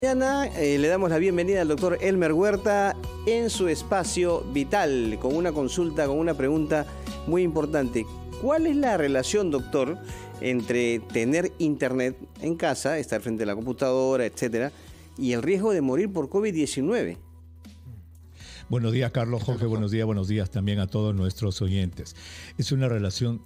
Mañana eh, le damos la bienvenida al doctor Elmer Huerta en su espacio vital, con una consulta, con una pregunta muy importante. ¿Cuál es la relación, doctor, entre tener internet en casa, estar frente a la computadora, etcétera, y el riesgo de morir por COVID-19? Buenos días, Carlos Jorge. Buenos días, buenos días también a todos nuestros oyentes. Es una relación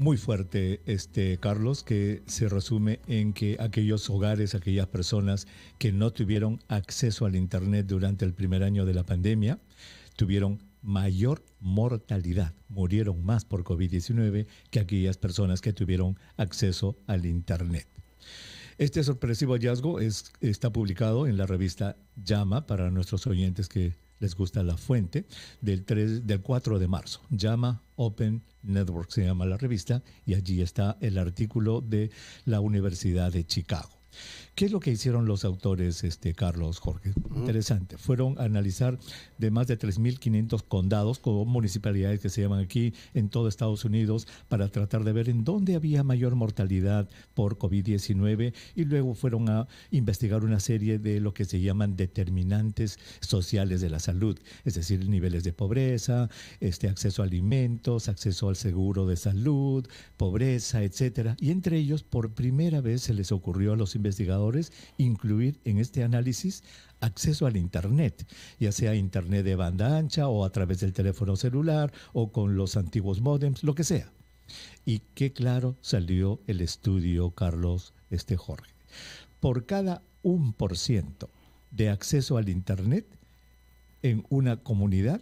muy fuerte, este, Carlos, que se resume en que aquellos hogares, aquellas personas que no tuvieron acceso al Internet durante el primer año de la pandemia, tuvieron mayor mortalidad, murieron más por COVID-19 que aquellas personas que tuvieron acceso al Internet. Este sorpresivo hallazgo es, está publicado en la revista Llama para nuestros oyentes que les gusta la fuente, del, 3, del 4 de marzo. Llama Open Network, se llama la revista, y allí está el artículo de la Universidad de Chicago. ¿Qué es lo que hicieron los autores, este, Carlos Jorge? Interesante. Fueron a analizar de más de 3.500 condados con municipalidades que se llaman aquí en todo Estados Unidos para tratar de ver en dónde había mayor mortalidad por COVID-19 y luego fueron a investigar una serie de lo que se llaman determinantes sociales de la salud, es decir, niveles de pobreza, este, acceso a alimentos, acceso al seguro de salud, pobreza, etcétera. Y entre ellos, por primera vez se les ocurrió a los investigadores incluir en este análisis acceso al Internet, ya sea Internet de banda ancha o a través del teléfono celular o con los antiguos modems, lo que sea. Y qué claro salió el estudio, Carlos, este Jorge. Por cada 1% de acceso al Internet en una comunidad,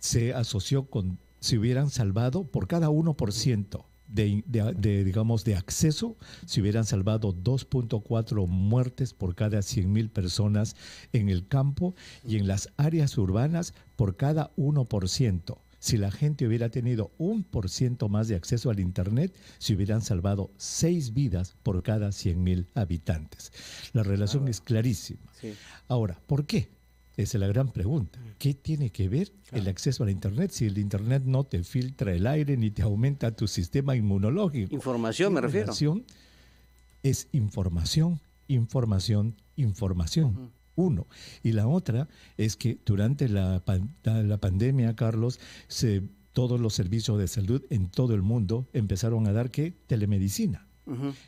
se asoció con, se hubieran salvado por cada 1% de, digamos, de acceso, se hubieran salvado 2.4 muertes por cada 100.000 personas en el campo y en las áreas urbanas por cada 1%. Si la gente hubiera tenido un por ciento más de acceso al Internet, se hubieran salvado seis vidas por cada 100.000 habitantes. La relación es clarísima. Ahora, ¿por qué? Esa es la gran pregunta. ¿Qué tiene que ver el acceso a la Internet si el Internet no te filtra el aire ni te aumenta tu sistema inmunológico? Información, me refiero. Información es información, información, información. Uno. Y la otra es que durante la, la pandemia, Carlos, se, todos los servicios de salud en todo el mundo empezaron a dar que telemedicina.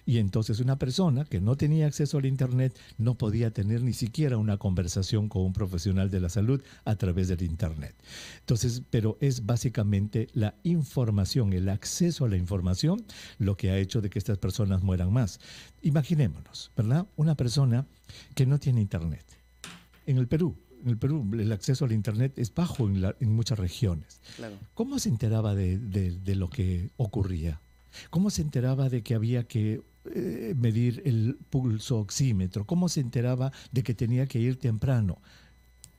Y entonces una persona que no tenía acceso al Internet no podía tener ni siquiera una conversación con un profesional de la salud a través del Internet. Entonces, pero es básicamente la información, el acceso a la información, lo que ha hecho de que estas personas mueran más. Imaginémonos, ¿verdad? Una persona que no tiene Internet. En el Perú, en el Perú el acceso al Internet es bajo en, muchas regiones. ¿Cómo se enteraba de, lo que ocurría? ¿Cómo se enteraba de que había que eh, medir el pulso oxímetro? ¿Cómo se enteraba de que tenía que ir temprano?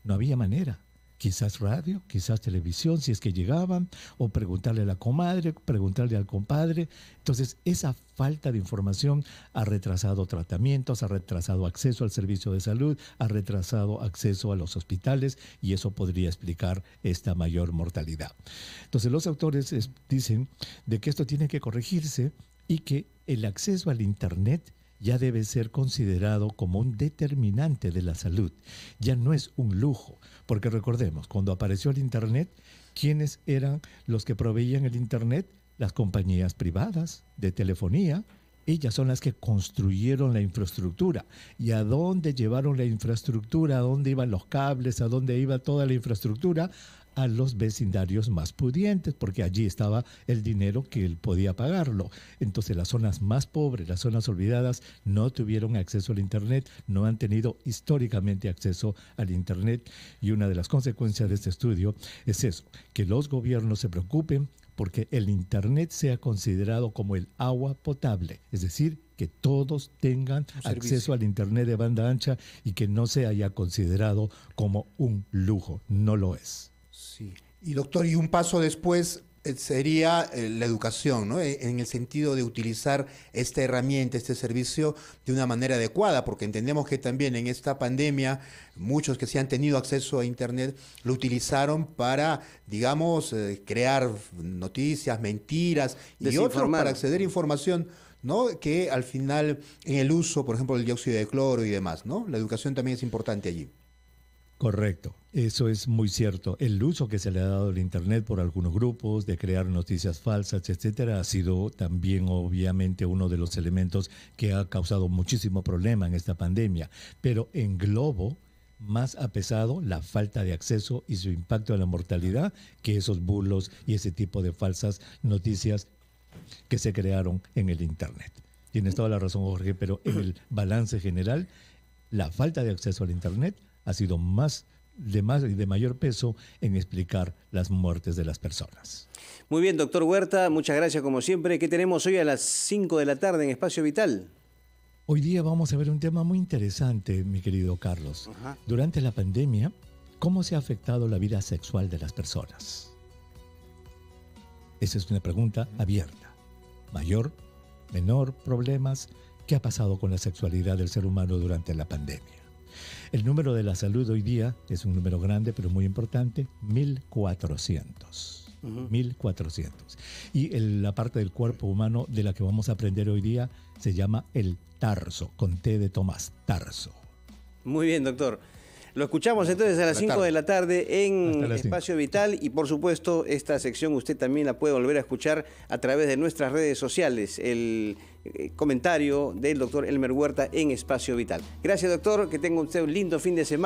No había manera quizás radio, quizás televisión, si es que llegaban, o preguntarle a la comadre, preguntarle al compadre. Entonces, esa falta de información ha retrasado tratamientos, ha retrasado acceso al servicio de salud, ha retrasado acceso a los hospitales y eso podría explicar esta mayor mortalidad. Entonces, los autores dicen de que esto tiene que corregirse y que el acceso al Internet ya debe ser considerado como un determinante de la salud. Ya no es un lujo, porque recordemos, cuando apareció el Internet, ¿quiénes eran los que proveían el Internet? Las compañías privadas de telefonía. Ellas son las que construyeron la infraestructura. ¿Y a dónde llevaron la infraestructura? ¿A dónde iban los cables? ¿A dónde iba toda la infraestructura? a los vecindarios más pudientes, porque allí estaba el dinero que él podía pagarlo. Entonces las zonas más pobres, las zonas olvidadas, no tuvieron acceso al Internet, no han tenido históricamente acceso al Internet. Y una de las consecuencias de este estudio es eso, que los gobiernos se preocupen porque el Internet sea considerado como el agua potable, es decir, que todos tengan acceso al Internet de banda ancha y que no se haya considerado como un lujo. No lo es. Sí. Y doctor, y un paso después eh, sería eh, la educación, ¿no? E, en el sentido de utilizar esta herramienta, este servicio de una manera adecuada, porque entendemos que también en esta pandemia muchos que se han tenido acceso a Internet lo utilizaron para, digamos, eh, crear noticias, mentiras y otros para acceder a información. ¿no? que al final en el uso, por ejemplo, del dióxido de cloro y demás, ¿no? La educación también es importante allí. Correcto. Eso es muy cierto. El uso que se le ha dado al Internet por algunos grupos de crear noticias falsas, etcétera, ha sido también obviamente uno de los elementos que ha causado muchísimo problema en esta pandemia. Pero en globo, más ha pesado la falta de acceso y su impacto en la mortalidad que esos bulos y ese tipo de falsas noticias que se crearon en el Internet. Tienes toda la razón, Jorge, pero en el balance general, la falta de acceso al Internet ha sido más de de mayor peso en explicar las muertes de las personas. Muy bien, doctor Huerta, muchas gracias como siempre. ¿Qué tenemos hoy a las 5 de la tarde en Espacio Vital? Hoy día vamos a ver un tema muy interesante, mi querido Carlos. Durante la pandemia, ¿cómo se ha afectado la vida sexual de las personas? Esa es una pregunta abierta. Mayor, menor, problemas, ¿qué ha pasado con la sexualidad del ser humano durante la pandemia? El número de la salud hoy día es un número grande, pero muy importante, 1400. 1400. Y la parte del cuerpo humano de la que vamos a aprender hoy día se llama el tarso, con T de Tomás, tarso. Muy bien, doctor. Lo escuchamos entonces a las 5 de la tarde en Espacio Vital y por supuesto esta sección usted también la puede volver a escuchar a través de nuestras redes sociales, el eh, comentario del doctor Elmer Huerta en Espacio Vital. Gracias doctor, que tenga usted un lindo fin de semana.